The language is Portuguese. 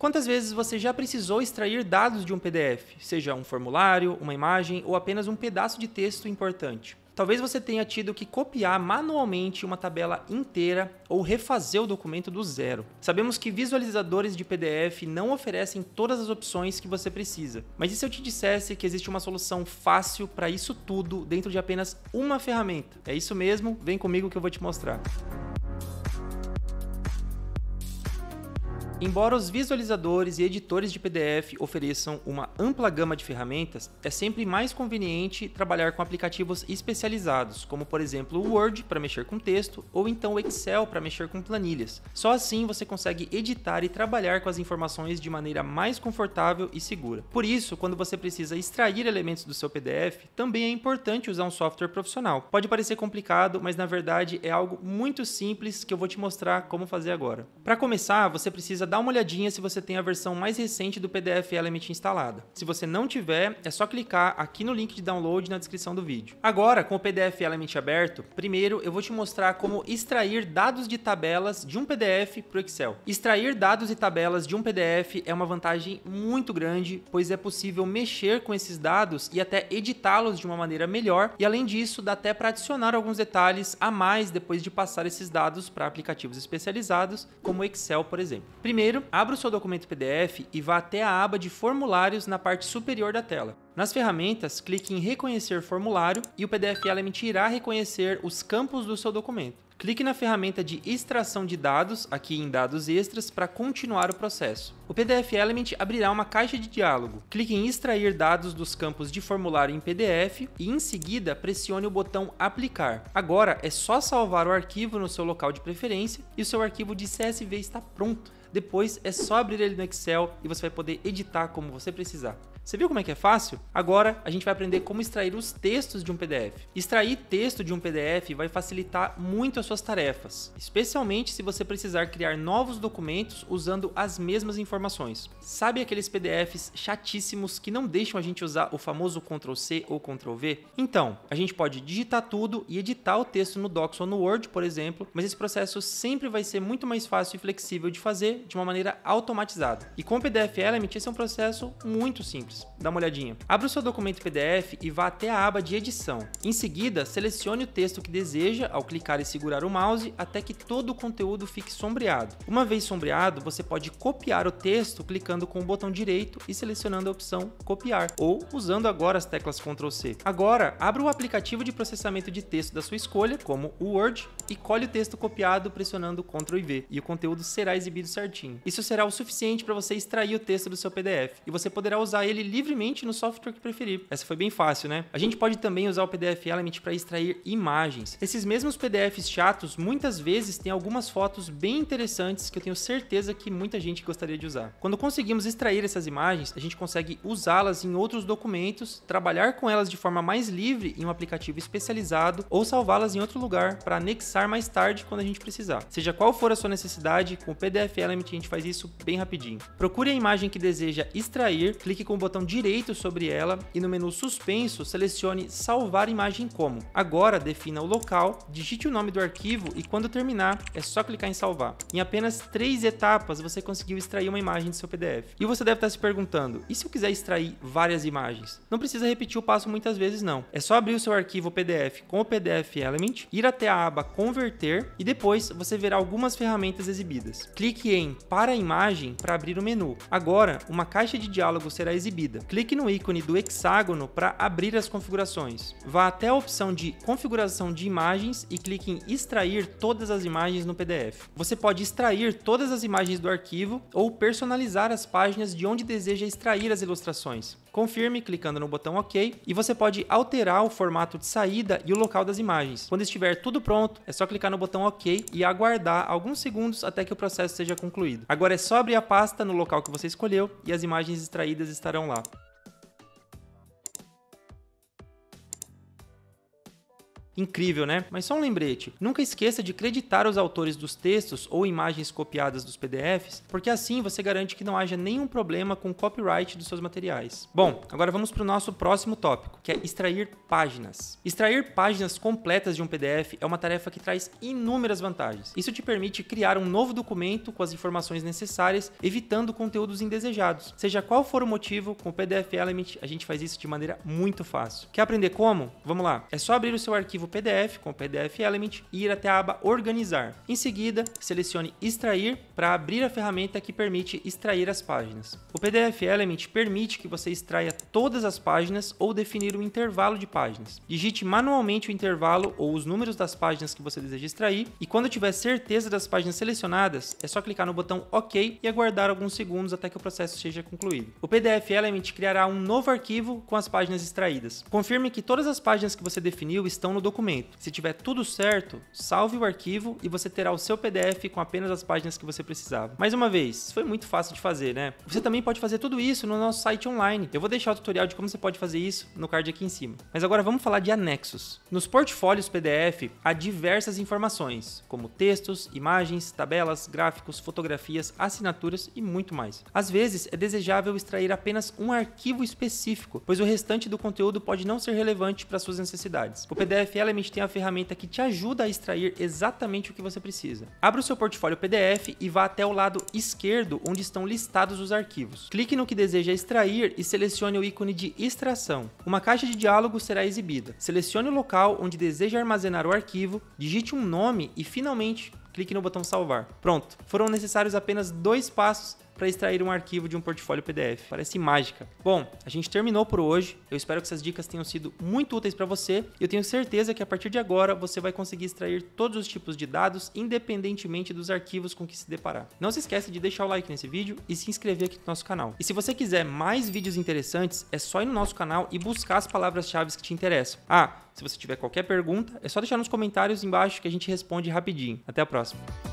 Quantas vezes você já precisou extrair dados de um PDF, seja um formulário, uma imagem ou apenas um pedaço de texto importante? Talvez você tenha tido que copiar manualmente uma tabela inteira ou refazer o documento do zero. Sabemos que visualizadores de PDF não oferecem todas as opções que você precisa, mas e se eu te dissesse que existe uma solução fácil para isso tudo dentro de apenas uma ferramenta? É isso mesmo, vem comigo que eu vou te mostrar. Embora os visualizadores e editores de PDF ofereçam uma ampla gama de ferramentas, é sempre mais conveniente trabalhar com aplicativos especializados, como por exemplo o Word para mexer com texto ou então o Excel para mexer com planilhas. Só assim você consegue editar e trabalhar com as informações de maneira mais confortável e segura. Por isso, quando você precisa extrair elementos do seu PDF, também é importante usar um software profissional. Pode parecer complicado, mas na verdade é algo muito simples que eu vou te mostrar como fazer agora. Para começar, você precisa dá uma olhadinha se você tem a versão mais recente do PDF Element instalada. Se você não tiver, é só clicar aqui no link de download na descrição do vídeo. Agora, com o PDF Element aberto, primeiro eu vou te mostrar como extrair dados de tabelas de um PDF para o Excel. Extrair dados e tabelas de um PDF é uma vantagem muito grande, pois é possível mexer com esses dados e até editá-los de uma maneira melhor, e além disso, dá até para adicionar alguns detalhes a mais depois de passar esses dados para aplicativos especializados, como o Excel, por exemplo. Primeiro, Primeiro, abra o seu documento PDF e vá até a aba de formulários na parte superior da tela. Nas ferramentas, clique em Reconhecer Formulário e o PDF Element irá reconhecer os campos do seu documento. Clique na ferramenta de extração de dados, aqui em dados extras, para continuar o processo. O PDF Element abrirá uma caixa de diálogo. Clique em extrair dados dos campos de formulário em PDF e em seguida pressione o botão aplicar. Agora é só salvar o arquivo no seu local de preferência e o seu arquivo de CSV está pronto. Depois é só abrir ele no Excel e você vai poder editar como você precisar. Você viu como é que é fácil? Agora a gente vai aprender como extrair os textos de um PDF. Extrair texto de um PDF vai facilitar muito as suas tarefas, especialmente se você precisar criar novos documentos usando as mesmas informações. Sabe aqueles PDFs chatíssimos que não deixam a gente usar o famoso Ctrl C ou Ctrl V? Então, a gente pode digitar tudo e editar o texto no Docs ou no Word, por exemplo, mas esse processo sempre vai ser muito mais fácil e flexível de fazer de uma maneira automatizada. E com o PDF Element esse é um processo muito simples. Dá uma olhadinha. Abra o seu documento PDF e vá até a aba de edição. Em seguida, selecione o texto que deseja ao clicar e segurar o mouse até que todo o conteúdo fique sombreado. Uma vez sombreado, você pode copiar o texto clicando com o botão direito e selecionando a opção copiar ou usando agora as teclas Ctrl C. Agora, abra o aplicativo de processamento de texto da sua escolha, como o Word, e colhe o texto copiado pressionando Ctrl e V, e o conteúdo será exibido certinho. Isso será o suficiente para você extrair o texto do seu PDF e você poderá usar ele ele livremente no software que preferir. Essa foi bem fácil, né? A gente pode também usar o PDF Element para extrair imagens. Esses mesmos PDFs chatos muitas vezes têm algumas fotos bem interessantes que eu tenho certeza que muita gente gostaria de usar. Quando conseguimos extrair essas imagens, a gente consegue usá-las em outros documentos, trabalhar com elas de forma mais livre em um aplicativo especializado ou salvá-las em outro lugar para anexar mais tarde quando a gente precisar. Seja qual for a sua necessidade, com o PDF Element a gente faz isso bem rapidinho. Procure a imagem que deseja extrair, clique com o botão botão direito sobre ela e no menu suspenso selecione salvar imagem como. Agora defina o local, digite o nome do arquivo e quando terminar é só clicar em salvar. Em apenas três etapas você conseguiu extrair uma imagem do seu PDF. E você deve estar se perguntando, e se eu quiser extrair várias imagens? Não precisa repetir o passo muitas vezes não. É só abrir o seu arquivo PDF com o PDF Element, ir até a aba converter e depois você verá algumas ferramentas exibidas. Clique em para imagem para abrir o menu. Agora uma caixa de diálogo será exibida exibida. Clique no ícone do hexágono para abrir as configurações. Vá até a opção de configuração de imagens e clique em extrair todas as imagens no PDF. Você pode extrair todas as imagens do arquivo ou personalizar as páginas de onde deseja extrair as ilustrações. Confirme clicando no botão OK e você pode alterar o formato de saída e o local das imagens. Quando estiver tudo pronto, é só clicar no botão OK e aguardar alguns segundos até que o processo seja concluído. Agora é só abrir a pasta no local que você escolheu e as imagens extraídas estarão lá. Incrível, né? Mas só um lembrete: nunca esqueça de creditar os autores dos textos ou imagens copiadas dos PDFs, porque assim você garante que não haja nenhum problema com o copyright dos seus materiais. Bom, agora vamos para o nosso próximo tópico, que é extrair páginas. Extrair páginas completas de um PDF é uma tarefa que traz inúmeras vantagens. Isso te permite criar um novo documento com as informações necessárias, evitando conteúdos indesejados. Seja qual for o motivo, com o PDF Element a gente faz isso de maneira muito fácil. Quer aprender como? Vamos lá. É só abrir o seu arquivo arquivo PDF com o PDF Element e ir até a aba Organizar. Em seguida, selecione Extrair para abrir a ferramenta que permite extrair as páginas. O PDF Element permite que você extraia todas as páginas ou definir um intervalo de páginas. Digite manualmente o intervalo ou os números das páginas que você deseja extrair e quando tiver certeza das páginas selecionadas, é só clicar no botão OK e aguardar alguns segundos até que o processo seja concluído. O PDF Element criará um novo arquivo com as páginas extraídas. Confirme que todas as páginas que você definiu estão no documento documento. Se tiver tudo certo, salve o arquivo e você terá o seu PDF com apenas as páginas que você precisava. Mais uma vez, foi muito fácil de fazer, né? Você também pode fazer tudo isso no nosso site online. Eu vou deixar o tutorial de como você pode fazer isso no card aqui em cima. Mas agora vamos falar de anexos. Nos portfólios PDF há diversas informações, como textos, imagens, tabelas, gráficos, fotografias, assinaturas e muito mais. Às vezes, é desejável extrair apenas um arquivo específico, pois o restante do conteúdo pode não ser relevante para suas necessidades. O PDF é Element tem a ferramenta que te ajuda a extrair exatamente o que você precisa. Abra o seu portfólio PDF e vá até o lado esquerdo onde estão listados os arquivos. Clique no que deseja extrair e selecione o ícone de extração. Uma caixa de diálogo será exibida. Selecione o local onde deseja armazenar o arquivo, digite um nome e finalmente clique no botão salvar. Pronto, foram necessários apenas dois passos para extrair um arquivo de um portfólio PDF. Parece mágica. Bom, a gente terminou por hoje. Eu espero que essas dicas tenham sido muito úteis para você. Eu tenho certeza que a partir de agora você vai conseguir extrair todos os tipos de dados, independentemente dos arquivos com que se deparar. Não se esqueça de deixar o like nesse vídeo e se inscrever aqui no nosso canal. E se você quiser mais vídeos interessantes, é só ir no nosso canal e buscar as palavras-chave que te interessam. Ah, se você tiver qualquer pergunta, é só deixar nos comentários embaixo que a gente responde rapidinho. Até a próxima!